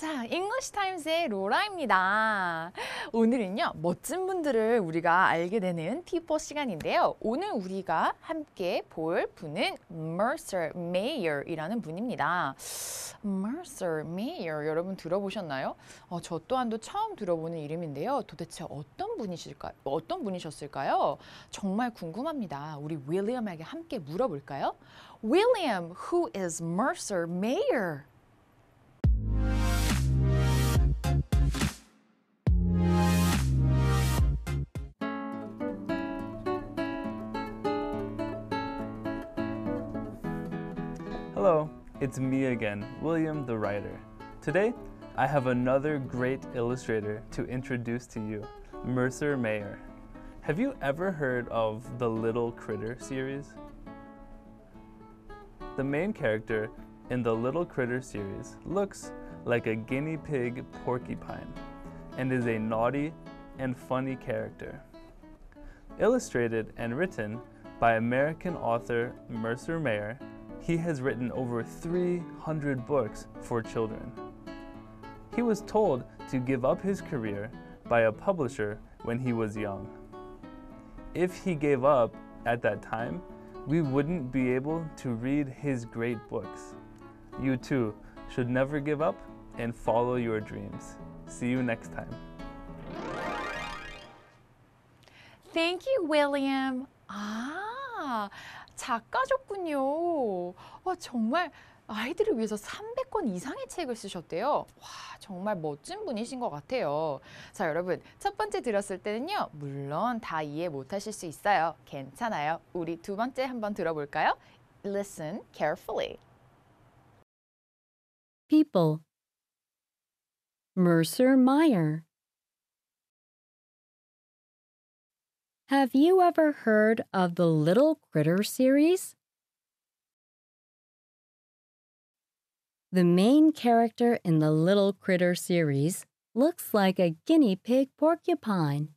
자, 잉글리시 타임스의 로라입니다. 오늘은요, 멋진 분들을 우리가 알게 되는 피퍼 시간인데요. 오늘 우리가 함께 볼 분은 Mercer Mayor이라는 분입니다. Mercer Mayor, 여러분 들어보셨나요? 어, 저 또한도 처음 들어보는 이름인데요. 도대체 어떤 분이실까요? 어떤 분이셨을까요? 정말 궁금합니다. 우리 윌리엄에게 함께 물어볼까요? William, who is Mercer Mayor? Hello, it's me again, William the Writer. Today, I have another great illustrator to introduce to you, Mercer Mayer. Have you ever heard of the Little Critter series? The main character in the Little Critter series looks like a guinea pig porcupine and is a naughty and funny character. Illustrated and written by American author Mercer Mayer he has written over 300 books for children. He was told to give up his career by a publisher when he was young. If he gave up at that time, we wouldn't be able to read his great books. You too should never give up and follow your dreams. See you next time. Thank you, William. Ah. 아, 작가셨군요. 와, 정말 아이들을 위해서 300권 이상의 책을 쓰셨대요. 와, 정말 멋진 분이신 것 같아요. 자, 여러분, 첫 번째 들었을 때는요, 물론 다 이해 못하실 수 있어요. 괜찮아요. 우리 두 번째 한번 들어볼까요? Listen carefully. People Mercer Meyer Have you ever heard of the Little Critter series? The main character in the Little Critter series looks like a guinea pig porcupine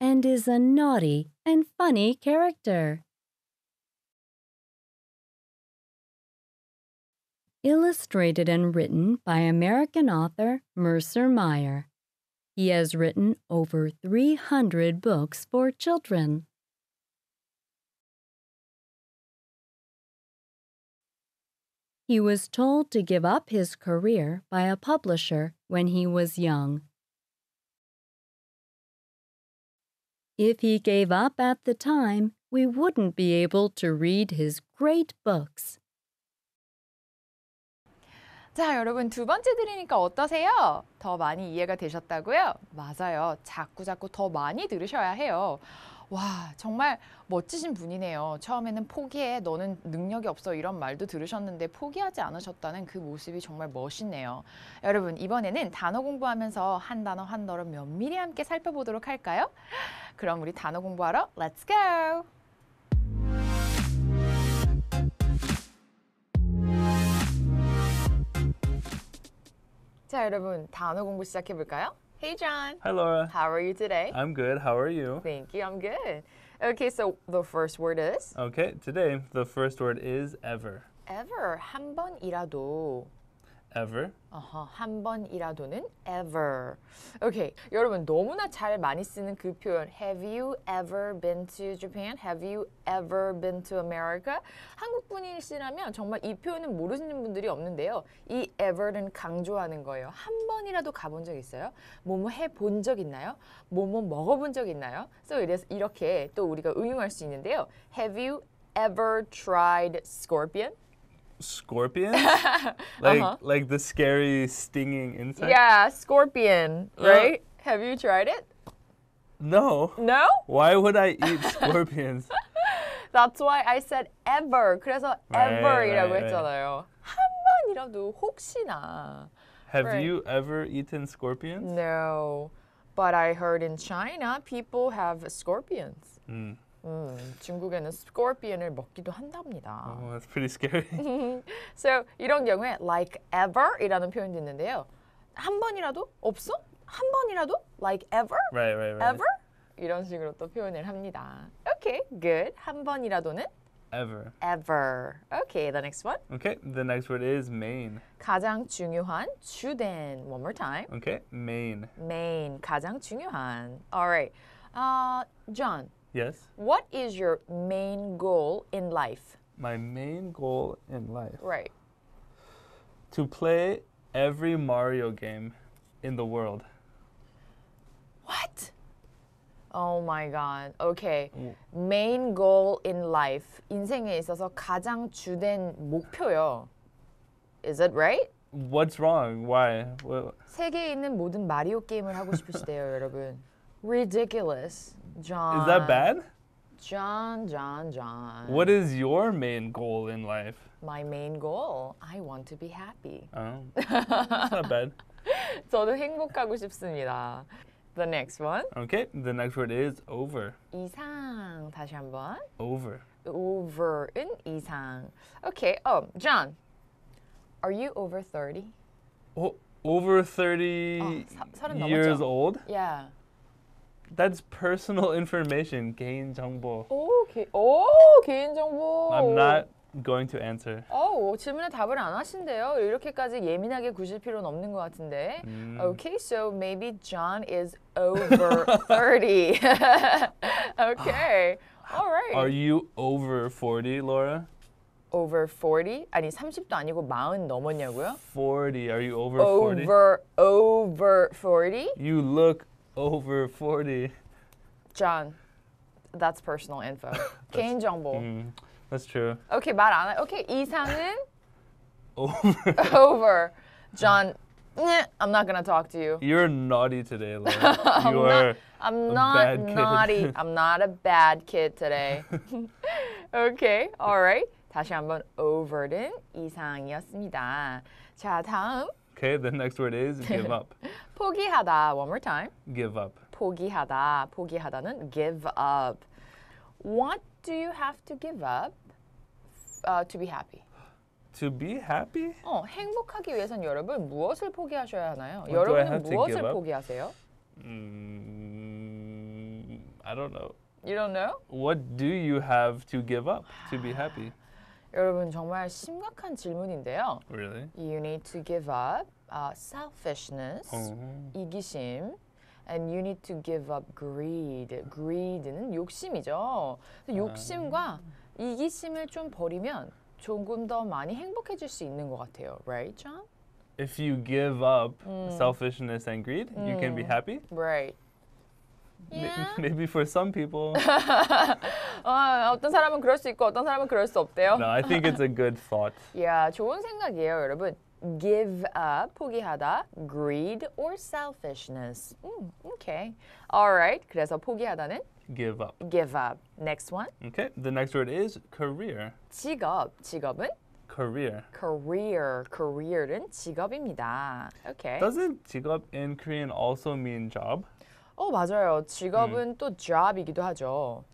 and is a naughty and funny character. Illustrated and written by American author Mercer Meyer. He has written over 300 books for children. He was told to give up his career by a publisher when he was young. If he gave up at the time, we wouldn't be able to read his great books. 자, 여러분 두 번째 들으니까 어떠세요? 더 많이 이해가 되셨다고요? 맞아요. 자꾸자꾸 더 많이 들으셔야 해요. 와, 정말 멋지신 분이네요. 처음에는 포기해, 너는 능력이 없어 이런 말도 들으셨는데 포기하지 않으셨다는 그 모습이 정말 멋있네요. 여러분, 이번에는 단어 공부하면서 한 단어 한 단어 면밀히 함께 살펴보도록 할까요? 그럼 우리 단어 공부하러 렛츠 고! 자, 여러분 단어 공부 시작해 볼까요? Hey John. Hi Laura. How are you today? I'm good. How are you? Thank you. I'm good. Okay, so the first word is Okay, today the first word is ever. ever 한 번이라도 ever. 어허, 한 번이라도는 ever. 오케이. 여러분 너무나 잘 많이 쓰는 그 표현 have you ever been to Japan? have you ever been to America? 한국분이시라면 정말 이 표현은 모르시는 분들이 없는데요. 이 ever는 강조하는 거예요. 한 번이라도 가본 적 있어요? 뭐 뭐 해 본 적 있나요? 뭐 뭐 먹어본 적 있나요? so 이래서 이렇게 또 우리가 응용할 수 있는데요. have you ever tried scorpion? scorpions? like uh -huh. like the scary stinging insect? Yeah, scorpion, uh, right? Uh, Have you tried it? No. No? Why would I eat scorpions? That's why I said ever. 그래서 right, ever이라고 right, 했잖아요. Right. 한 번이라도 혹시나. Have right. you ever eaten scorpions? No. But I heard in China people have scorpions. Mm. 음, 중국에는 scorpion을 먹기도 한답니다. Oh, that's pretty scary. so 이런 경우에 like ever이라는 표현도 있는데요. 한 번이라도 없어? 한 번이라도 like ever? Right, right, right. Ever? 이런 식으로 또 표현을 합니다. Okay, good. 한 번이라도는 ever. Ever. Okay, the next one. Okay, the next word is main. 가장 중요한 주된. One more time. Okay, main. Main. 가장 중요한. All right. Uh, John. Yes. What is your main goal in life? My main goal in life. Right. To play every Mario game in the world. What? Oh my god. Okay. Main goal in life. 인생에 있어서 가장 주된 목표요. Is it right? What's wrong? Why? What? 세계에 있는 모든 마리오 게임을 하고 싶으시대요, 여러분. Ridiculous. John. Is that bad? John, John, John. What is your main goal in life? My main goal, I want to be happy. Oh, that's not bad. 저도 행복하고 싶습니다. The next one. Okay, the next word is over. 이상 다시 한번. Over. Over은 이상. Okay. Oh, John, are you over thirty? Oh, over thirty oh, 사, years 넘었죠? old. Yeah. That's personal information. 개인 정보. 오, 오 개인 정보. I'm not going to answer. Oh, 질문에 답을 안 하신대요. 이렇게까지 예민하게 구실 필요는 없는 것 같은데. 음. Okay, so maybe John is over 30. okay. All right. Are you over 40, Laura? over 40? 아니 30도 아니고 40 넘었냐고요? 40. Are you over 40? Over over 40? You look over 40. John, that's personal info. 개인정보. 음, mm, that's true. Okay, 말안 Okay, 이상은? Over. over. John, I'm not gonna talk to you. You're naughty today, Lauren. you are. Not, I'm not naughty. I'm not a bad kid today. okay, all right. 다시 한번 over는 이상이었습니다. 자, 다음. Okay, the next word is give up. 포기하다. One more time. Give up. 포기하다. 포기하다는 give up. What do you have to give up uh, to be happy? To be happy? 어, 행복하기 위해선 여러분 무엇을 포기하셔야 하나요? What 여러분은 무엇을 포기하세요? Mm, I don't know. You don't know? What do you have to give up to be happy? 여러분 정말 심각한 질문인데요. Really? You need to give up uh, selfishness, 어. 이기심, and you need to give up greed. greed는 욕심이죠. 욕심과 이기심을 좀 버리면 조금 더 많이 행복해질 수 있는 것 같아요. Right, John? If you give up selfishness and greed, you can be happy. Right. Yeah. Maybe for some people. 아, 어떤 사람은 그럴 수 있고 어떤 사람은 그럴 수 없대요. No, I think it's a good thought. yeah, 좋은 생각이에요, 여러분. give up, 포기하다, greed or selfishness. 음, okay. All right. 그래서 포기하다는 give up. Give up. Next one. Okay. The next word is career. 직업. 직업은 career. Career. Career은 직업입니다. Okay. Doesn't 직업 in Korean also mean job? 어, 맞아요. 직업은 음. 또 job이기도 하죠.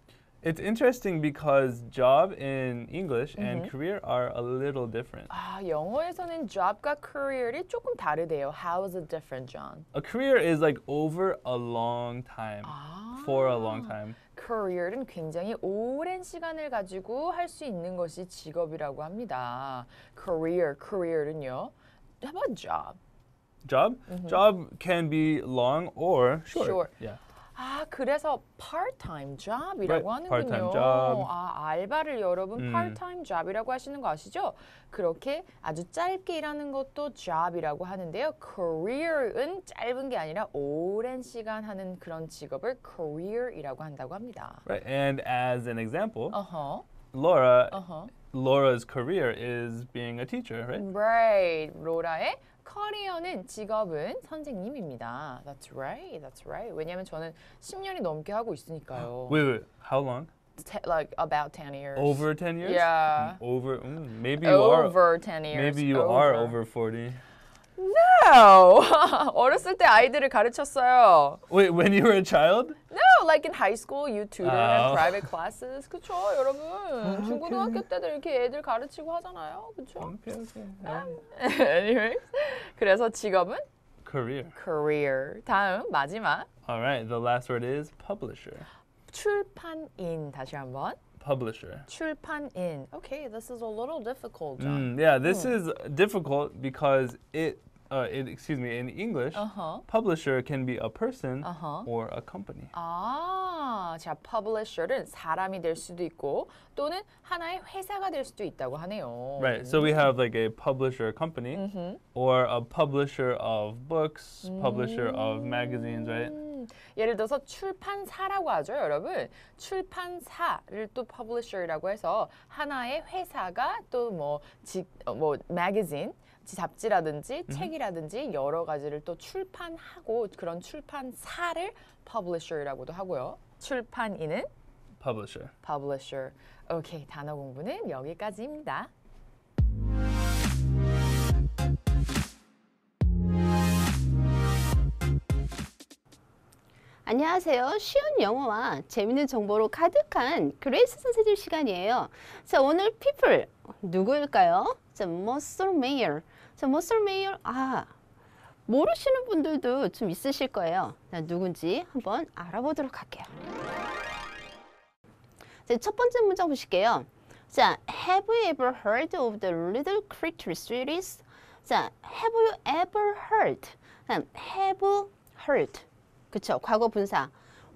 It's interesting because job in English and career are a little different. 아, 영어에서는 job과 career이 조금 다르대요. How is it different, John? A career is like over a long time. 아. For a long time. career는 굉장히 오랜 시간을 가지고 할 수 있는 것이 직업이라고 합니다. career, career는요. How about job? job. Mm-hmm. Job can be long or short. s h r t Yeah. 아, 그래서 part-time job이라고 right. 하는군요. Part-time job. 아, 알바를 여러분 음. part-time job이라고 하시는 거 아시죠? 그렇게 아주 짧게 일하는 것도 job이라고 하는데요. career은 짧은 게 아니라 오랜 시간 하는 그런 직업을 career이라고 한다고 합니다. Right. And as an example, uh-huh. Laura, uh-huh. Laura's career is being a teacher, right? Right. 로라의 커리어는 직업은 선생님입니다. That's right. That's right. 왜냐면 저는 10년이 넘게 하고 있으니까요. Wait, wait. How long? Te- like about 10 years. Over 10 years? Yeah. Mm, over mm, maybe you over are over 10 years. Maybe you over. are over 40. No. 어렸을 때 아이들을 가르쳤어요. Wait, when you were a child? No. Oh, like in high school, you tutor in oh. private classes. 그쵸, 여러분. 중고등학교 때도 이렇게 애들 가르치고 하잖아요. 그쵸? Anyways, 그래서 직업은 career. Career. 다음 마지막. All right, the last word is publisher. 출판인 다시 한번. publisher. 출판인. Okay, this is a little difficult, Mm, yeah, this mm. is difficult because it uh, in, excuse me, in English, uh-huh. publisher can be a person uh-huh. or a company. 아, 자, publisher는 사람이 될 수도 있고 또는 하나의 회사가 될 수도 있다고 하네요. Right. So we have like a publisher company mm-hmm. or a publisher of books, publisher mm-hmm. of magazines, right? 예를 들어서 출판사라고 하죠, 여러분. 출판사를 또 publisher라고 해서 하나의 회사가 또뭐 뭐 매거진 어, 뭐 잡지라든지 음. 책이라든지 여러 가지를 또 출판하고 그런 출판사를 publisher라고도 하고요. 출판인은 publisher. publisher. 오케이, 단어 공부는 여기까지입니다. 안녕하세요. 쉬운 영어와 재밌는 정보로 가득한 그레이스 선생님 시간이에요. 자, 오늘 people 누구일까요? 자, muscle mayor. 자, muscle mayor. 아, 모르시는 분들도 좀 있으실 거예요. 자, 누군지 한번 알아보도록 할게요. 자, 첫 번째 문장 보실게요. 자, have you ever heard of the little creatures it is? 자, have you ever heard? have heard. 그쵸 과거 분사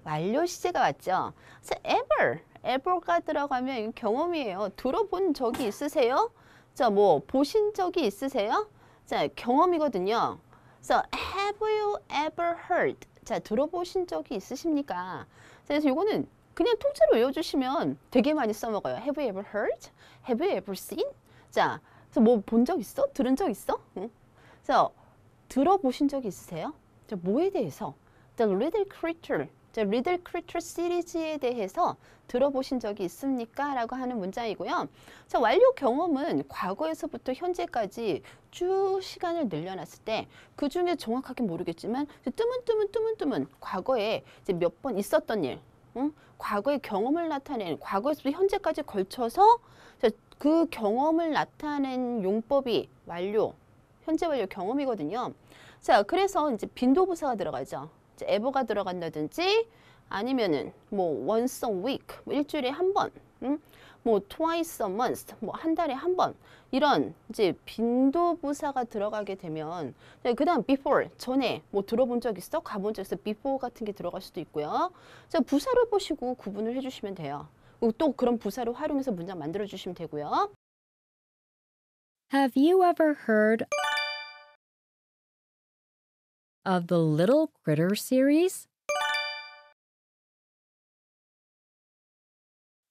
완료 시제가 왔죠 그래서 ever ever가 들어가면 경험이에요 들어본 적이 있으세요? 자뭐 보신 적이 있으세요? 자 경험이거든요 그래서 have you ever heard 자 들어보신 적이 있으십니까? 그래서 이거는 그냥 통째로 외워주시면 되게 많이 써먹어요. Have you ever heard? Have you ever seen? 자, 그래서 뭐 본 적 있어? 들은 적 있어? 응? 그래서 들어보신 적 있으세요? 자, 뭐에 대해서? The Little Creature The Little Creature 시리즈에 대해서 들어보신 적이 있습니까? 라고 하는 문장이고요. 자, 완료 경험은 과거에서부터 현재까지 쭉 시간을 늘려놨을 때 그 중에 정확하게 모르겠지만 뜨문뜨문 뜨문뜨문 과거에 몇 번 있었던 일 응? 과거의 경험을 나타내 과거에서부터 현재까지 걸쳐서 그 경험을 나타낸 용법이 완료 현재 완료 경험이거든요. 자, 그래서 이제 빈도부사가 들어가죠. 에버가 들어간다든지 아니면은 뭐 once a week, 뭐 일주일에 한 번, 음? 뭐 twice a month, 뭐 한 달에 한 번 이런 이제 빈도 부사가 들어가게 되면 네, 그다음 before 전에 뭐 들어본 적 있어? 가본 적 있어? before 같은 게 들어갈 수도 있고요. 자 부사를 보시고 구분을 해주시면 돼요. 또 그런 부사를 활용해서 문장 만들어 주시면 되고요. Have you ever heard of the Little Critter series?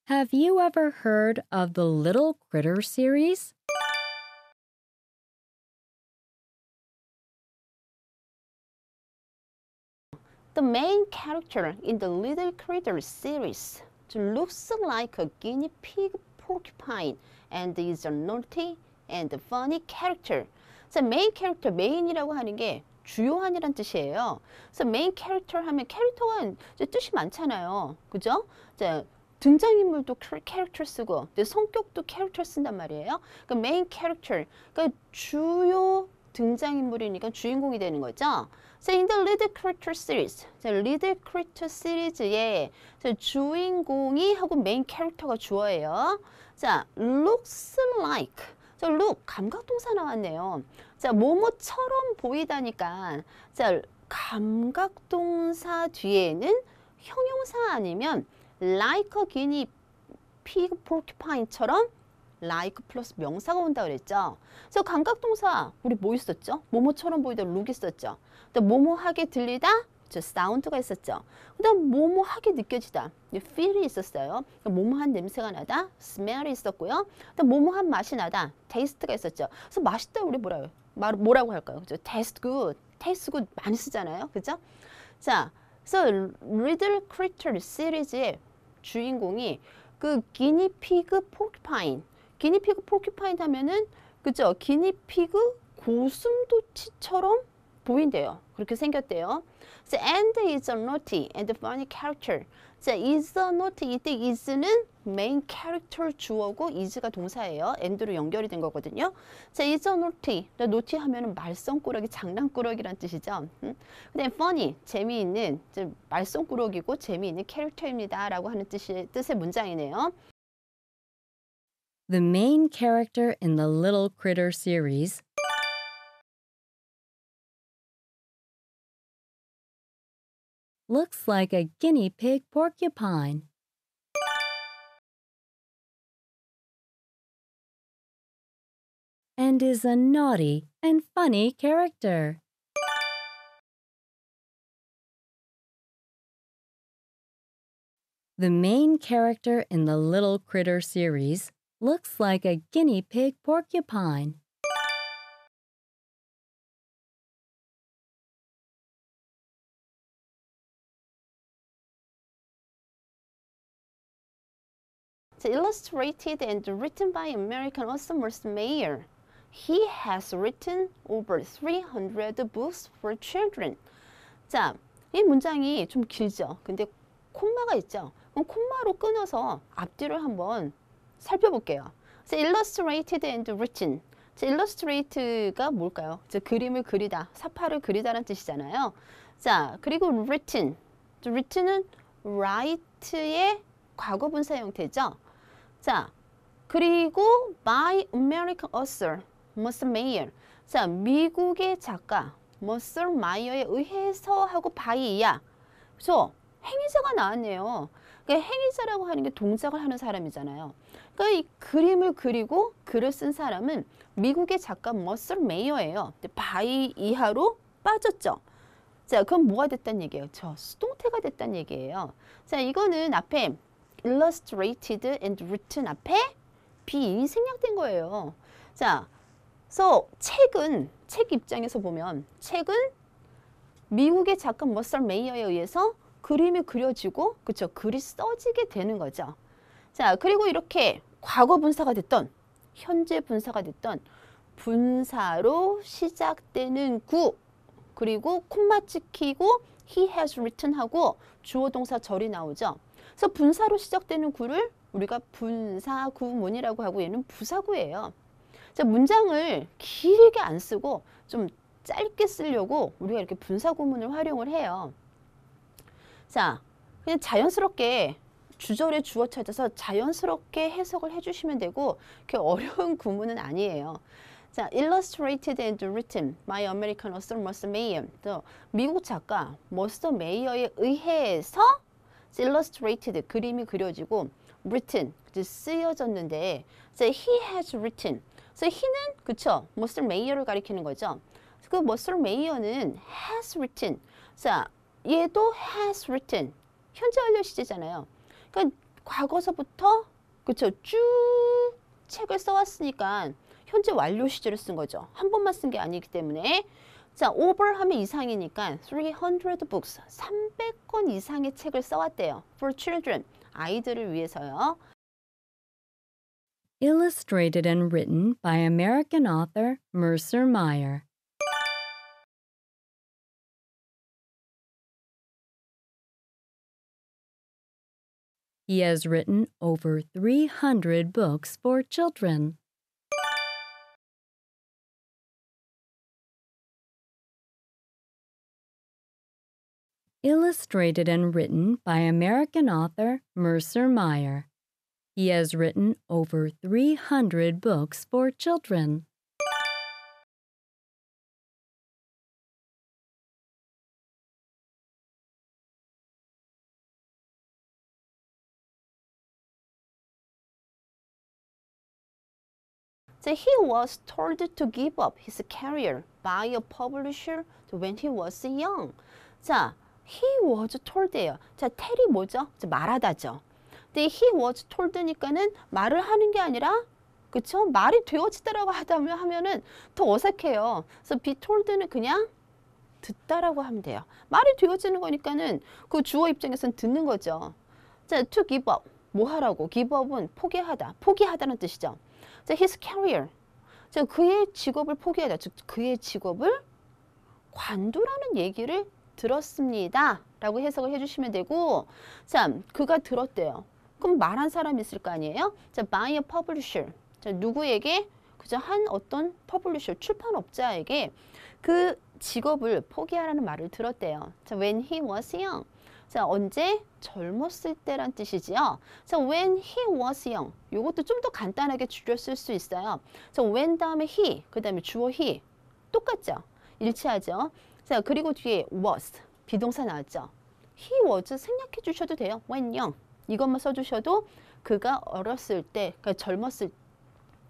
Have you ever heard of the Little Critter series? The main character in the Little Critter series looks like a guinea pig porcupine and is a naughty and funny character. The main character, main이라고 하는 게 주요한이란 뜻이에요. 그래서 메인 캐릭터 하면 캐릭터가 뜻이 많잖아요. 그죠? 자, 등장인물도 캐릭터 쓰고 성격도 캐릭터 쓴단 말이에요. 그러니까 메인 캐릭터, 그러니까 주요 등장인물이니까 주인공이 되는 거죠. So in the lead character series, lead character series의 주인공이 하고 메인 캐릭터가 주어예요. 자, looks like, 자, look 감각동사 나왔네요. 자, 뭐뭐처럼 보이다니까. 자, 감각동사 뒤에는 형용사 아니면 like a guinea pig porcupine처럼 like 플러스 명사가 온다 그랬죠. 그래서 감각동사 우리 뭐 있었죠? 뭐뭐처럼 보이다 룩 있었죠. 그다 뭐뭐하게 들리다 저 사운드가 있었죠. 그다음 뭐뭐하게 느껴지다 feel이 있었어요. 뭐뭐한 그러니까 냄새가 나다 smell이 있었고요. 그다음 뭐뭐한 맛이 나다 taste가 있었죠. 그래서 맛있다 우리 뭐라 해요? 말, 뭐라고 할까요? 그죠? taste good, taste good 많이 쓰잖아요. 그죠? 자, so Riddle Critter 시리즈의 주인공이 그 기니피그 포큐파인, 기니피그 포큐파인 하면은 그죠? 기니피그 고슴도치처럼 보인대요. 그렇게 생겼대요. So, and is a naughty and funny character. 자, is a naughty 이때 is는 메인 캐릭터 주어고 이즈가 동사예요. 앤드로 연결이 된 거거든요. 자, is a naughty. naughty 하면은 말썽꾸러기, 장난꾸러기란 뜻이죠. 음? 근데 funny, 재미있는, 말썽꾸러기고 재미있는 캐릭터입니다라고 하는 뜻이 뜻의 문장이네요. The main character in the Little Critter series looks like a guinea pig porcupine. and is a naughty and funny character. The main character in the Little Critter series looks like a guinea pig porcupine. It's illustrated and written by American Awesomers Mayer. He has written over 300 books for children. 자, 이 문장이 좀 길죠. 근데 콤마가 있죠. 그럼 콤마로 끊어서 앞뒤를 한번 살펴볼게요. 자, illustrated and written. 자, illustrate가 뭘까요? 자, 그림을 그리다, 사파를 그리다라는 뜻이잖아요. 자, 그리고 written. 자, written은 write의 과거 분사 형태죠. 자, 그리고 by American author. 머스 메이어. 자, 미국의 작가 머스 마이어에 의해서 하고 바이야. 그죠? 행위자가 나왔네요. 그러니까 행위자라고 하는 게 동작을 하는 사람이잖아요. 그러니까 이 그림을 그리고 글을 쓴 사람은 미국의 작가 머슬 메이어예요. 바이 이하로 빠졌죠. 자, 그럼 뭐가 됐단 얘기예요? 저 수동태가 됐단 얘기예요. 자, 이거는 앞에 illustrated and written 앞에 비인이 생략된 거예요. 자, 그래서 책은 책 입장에서 보면 책은 미국의 작가 머슬 메이어에 의해서 그림이 그려지고 그쵸 글이 써지게 되는 거죠. 자 그리고 이렇게 과거 분사가 됐던 현재 분사가 됐던 분사로 시작되는 구 그리고 콤마 찍히고 he has written 하고 주어 동사 절이 나오죠. 그래서 분사로 시작되는 구를 우리가 분사구문이라고 하고 얘는 부사구예요. 문장을 길게 안 쓰고 좀 짧게 쓰려고 우리가 이렇게 분사구문을 활용을 해요. 자, 그냥 자연스럽게 주절의 주어 찾아서 자연스럽게 해석을 해주시면 되고 그 어려운 구문은 아니에요. 자, illustrated and written by American author m e r c Mayer. 미국 작가 머스터 메이어에 의해서 illustrated 그림이 그려지고 written 쓰여졌는데 자, he has written 그래서 he는 그쵸? 머슬 메이어를 가리키는 거죠. 그 머슬 메이어는 has written. 자, 얘도 has written. 현재 완료 시제잖아요. 그러니까 과거서부터 그쵸? 쭉 책을 써왔으니까 현재 완료 시제를 쓴 거죠. 한 번만 쓴 게 아니기 때문에 자, over 하면 이상이니까 300 books, 300권 이상의 책을 써왔대요. for children, 아이들을 위해서요. illustrated and written by American author Mercer Meyer. He has written over 300 books for children. Illustrated and written by American author Mercer Meyer. He has written over 300 books for children. that he was told to give up his career by a publisher when he was young. 자, he was told예요. 자, tell이 뭐죠? 자, 말하다죠. 그때 he was told니까는 말을 하는 게 아니라 그쵸? 말이 되어지다라고 하다면 하면은 더 어색해요. 그래서 be told는 그냥 듣다라고 하면 돼요. 말이 되어지는 거니까는 그 주어 입장에선 듣는 거죠. 자, to give up. 뭐 하라고? give up은 포기하다. 포기하다는 뜻이죠. 자, his career. 자, 그의 직업을 포기하다. 즉, 그의 직업을 관두라는 얘기를 들었습니다. 라고 해석을 해주시면 되고, 자, 그가 들었대요. 그럼 말한 사람이 있을 거 아니에요? 자, by a publisher. 자, 누구에게? 그저 한 어떤 퍼블리셔, 출판업자에게 그 직업을 포기하라는 말을 들었대요. 자, when he was young. 자, 언제 젊었을 때란 뜻이지요. 자, when he was young. 이것도 좀 더 간단하게 줄여 쓸 수 있어요. 자, when 다음에 he, 그 다음에 주어 he. 똑같죠? 일치하죠? 자, 그리고 뒤에 was, 비동사 나왔죠? he was 생략해 주셔도 돼요. when young. 이것만 써주셔도 그가 어렸을 때, 그러니까 젊었을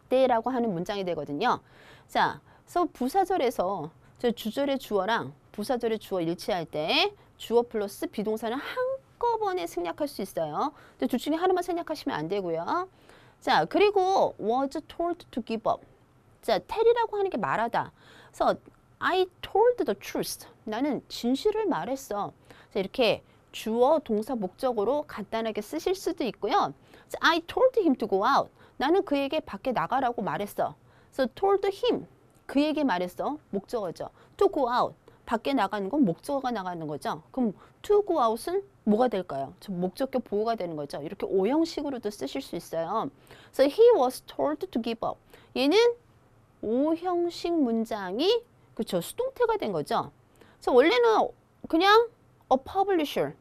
때라고 하는 문장이 되거든요. 자, 그래서 부사절에서 주절의 주어랑 부사절의 주어 일치할 때 주어 플러스 비동사는 한꺼번에 생략할 수 있어요. 근데 둘 중에 하나만 생략하시면 안 되고요. 자, 그리고 was told to give up. 자, tell이라고 하는 게 말하다. 그래서 I told the truth. 나는 진실을 말했어. 자, 이렇게 주어, 동사, 목적으로 간단하게 쓰실 수도 있고요. I told him to go out. 나는 그에게 밖에 나가라고 말했어. So told him. 그에게 말했어. 목적어죠. To go out. 밖에 나가는 건 목적어가 나가는 거죠. 그럼 to go out은 뭐가 될까요? 목적격 보호가 되는 거죠. 이렇게 오형식으로도 쓰실 수 있어요. So he was told to give up. 얘는 오형식 문장이 그렇죠. 수동태가 된 거죠. 그래서 원래는 그냥 a publisher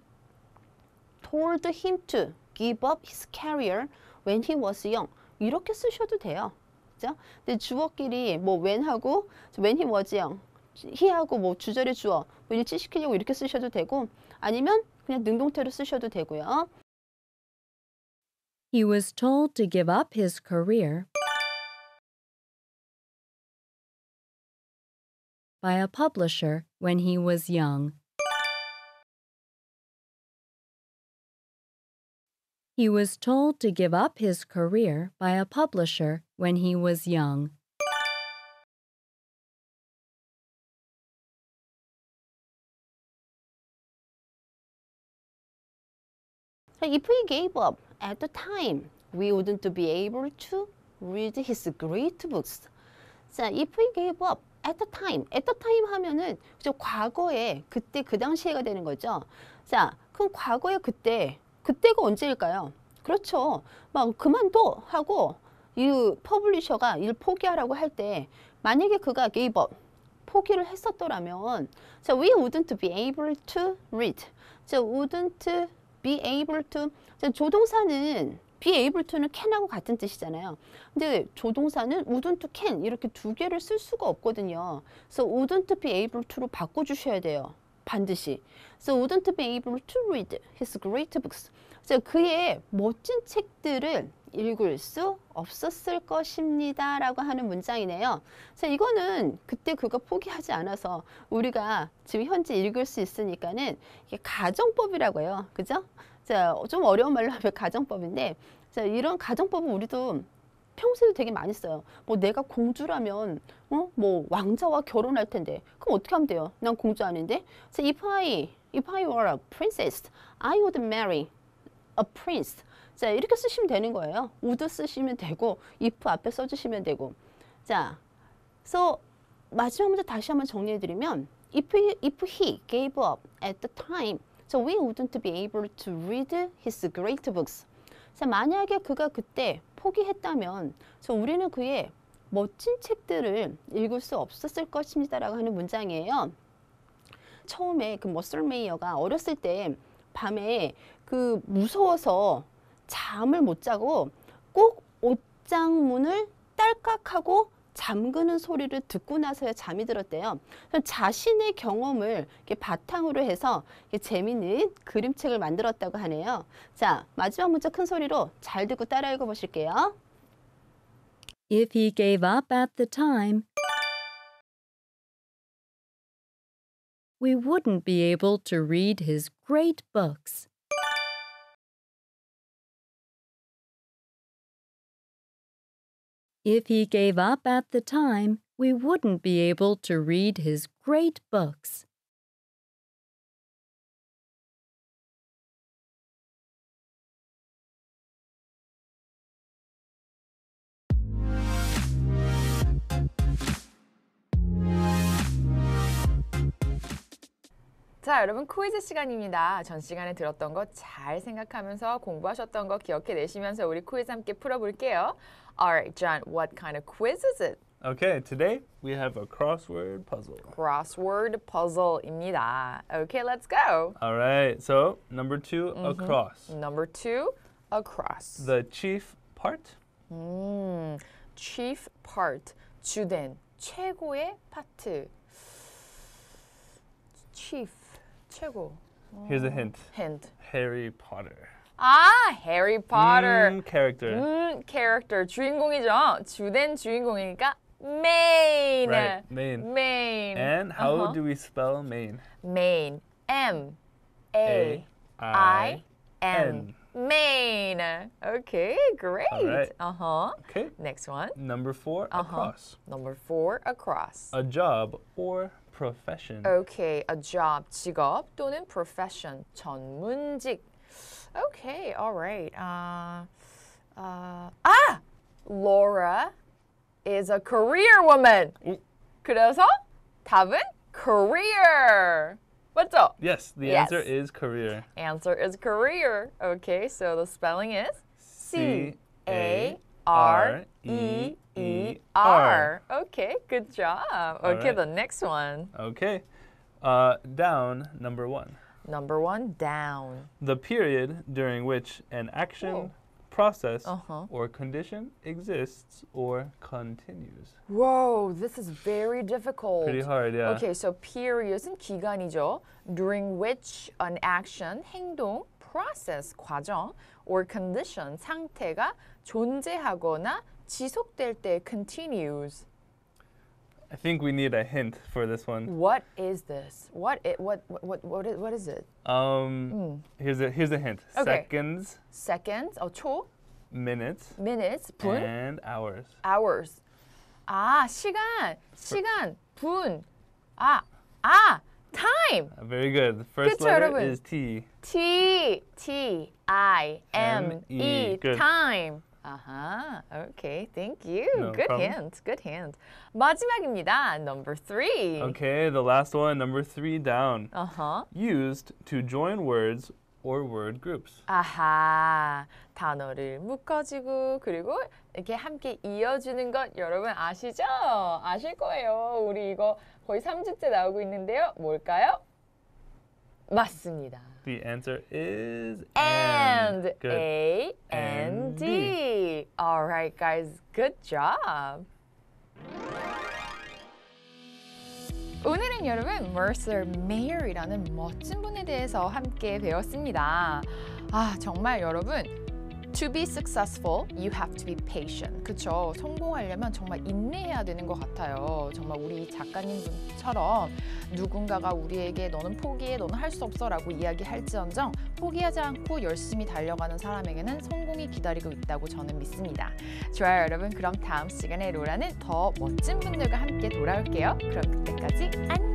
told him to give up his career when he was young. 이렇게 쓰셔도 돼요. 그죠? 근데 주어끼리 뭐 when하고 when he was young, he하고 뭐 주절의 주어 뭐 일치시키려고 이렇게 쓰셔도 되고 아니면 그냥 능동태로 쓰셔도 되고요. He was told to give up his career by a publisher when he was young. He was told to give up his career by a publisher when he was young. if we gave up at the time, we wouldn't be able to read his great books. So if we gave up at the time, at the time 하면은 과거에 그때 그 당시에가 되는 거죠. 자, 그럼 과거에 그때 그때가 언제일까요? 그렇죠. 막 그만둬 하고 이 퍼블리셔가 일 포기하라고 할 때 만약에 그가 gave up, 포기를 했었더라면 자, we wouldn't be able to read. 자, wouldn't be able to 자, 조동사는 be able to는 can하고 같은 뜻이잖아요. 근데 조동사는 wouldn't can 이렇게 두 개를 쓸 수가 없거든요. 그래 wouldn't be able to로 바꿔주셔야 돼요. 반드시. So wouldn't be able to read his great books. So 그의 멋진 책들을 읽을 수 없었을 것입니다. 라고 하는 문장이네요. 자, 이거는 그때 그가 포기하지 않아서 우리가 지금 현재 읽을 수 있으니까는 이게 가정법이라고 해요. 그죠? 자, 좀 어려운 말로 하면 가정법인데 자, 이런 가정법은 우리도 평소에도 되게 많이 써요. 뭐 내가 공주라면 어? 뭐 왕자와 결혼할 텐데 그럼 어떻게 하면 돼요? 난 공주 아닌데. So if I if I were a princess, I would marry a prince. 자 이렇게 쓰시면 되는 거예요. would 쓰시면 되고 if 앞에 써주시면 되고. 자, so 마지막 문제 다시 한번 정리해드리면 if he, if he gave up at the time, so we wouldn't be able to read his great books. 자 만약에 그가 그때 포기했다면 저 우리는 그의 멋진 책들을 읽을 수 없었을 것입니다 라고 하는 문장이에요. 처음에 그 머슬메이어가 어렸을 때 밤에 그 무서워서 잠을 못 자고 꼭 옷장문을 딸깍하고 잠그는 소리를 듣고 나서야 잠이 들었대요. 자신의 경험을 바탕으로 해서 재미있는 그림책을 만들었다고 하네요. 자, 마지막 문자 큰 소리로 잘 듣고 따라 읽어 보실게요. If he gave up at the time, we wouldn't be able to read his great books. If he gave up at the time, we wouldn't be able to read his great books. 자, 여러분 퀴즈 시간입니다. 전 시간에 들었던 거 잘 생각하면서 공부하셨던 거 기억해 내시면서 우리 퀴즈 함께 풀어볼게요. Alright, John, what kind of quiz is it? Okay, today we have a crossword puzzle. Crossword puzzle입니다. Okay, let's go. Alright, so number two, mm -hmm. across. Number two, across. The chief part. 음, chief part, 주된, 최고의 파트. Chief. 최고. Here's a hint. Hint. Harry Potter. 아, Harry Potter. 음, character. 음, character. 주인공이죠. 주된 주인공이니까 main. Right, main. Main. And how uh -huh. do we spell main? Main. M A I N. Main. Okay, great. Right. Uh huh. Okay. Next one. Number four, uh -huh. across. Number four, across. A job or profession. Okay, a job, 직업 또는 profession, 전문직. Okay, all right. Uh, uh, ah! Laura is a career woman. 그래서 답은 career. 맞죠? Yes, the yes. answer is career. Answer is career. Okay, so the spelling is C A R E E R. Okay, good job. okay, right. the next one. Okay. Uh, down, number one. Number one, down. The period during which an action, Whoa. process, uh -huh. or condition exists or continues. Whoa, this is very difficult. Pretty hard, yeah. Okay, so period은 기간이죠. During which an action, 행동, process, 과정, or condition, 상태가 존재하거나 지속될 때 continues. I think we need a hint for this one. What is this? What it, what what what is, what is it? Um, mm. here's a here's a hint. Okay. Seconds. Seconds. Oh, 초. Minutes. Minutes. 분. And hours. Hours. 아 시간 시간 분. 아 아. time. Uh, very good. The First 그쵸, letter 여러분? is T. T T I M E. M -E. Time. 아하, okay, thank you. No good problem. hint, good hint. 마지막입니다. Number three. Okay, the last one, number three down. Uh huh. Used to join words or word groups. 아하, 단어를 묶어주고 그리고 이렇게 함께 이어주는 것 여러분 아시죠? 아실 거예요. 우리 이거 거의 3주째 나오고 있는데요. 뭘까요? 맞습니다. The answer is and. and. Good. A and D. D. All right, guys. Good job. 오늘은 여러분 Mercer Mayor이라는 멋진 분에 대해서 함께 배웠습니다. 아, 정말 여러분 To be successful, you have to be patient. 그쵸? 성공하려면 정말 인내해야 되는 것 같아요. 정말 우리 작가님처럼 누군가가 우리에게 너는 포기해, 너는 할 수 없어 라고 이야기할지언정 포기하지 않고 열심히 달려가는 사람에게는 성공이 기다리고 있다고 저는 믿습니다. 좋아요 여러분 그럼 다음 시간에 로라는 더 멋진 분들과 함께 돌아올게요. 그럼 그때까지 안녕!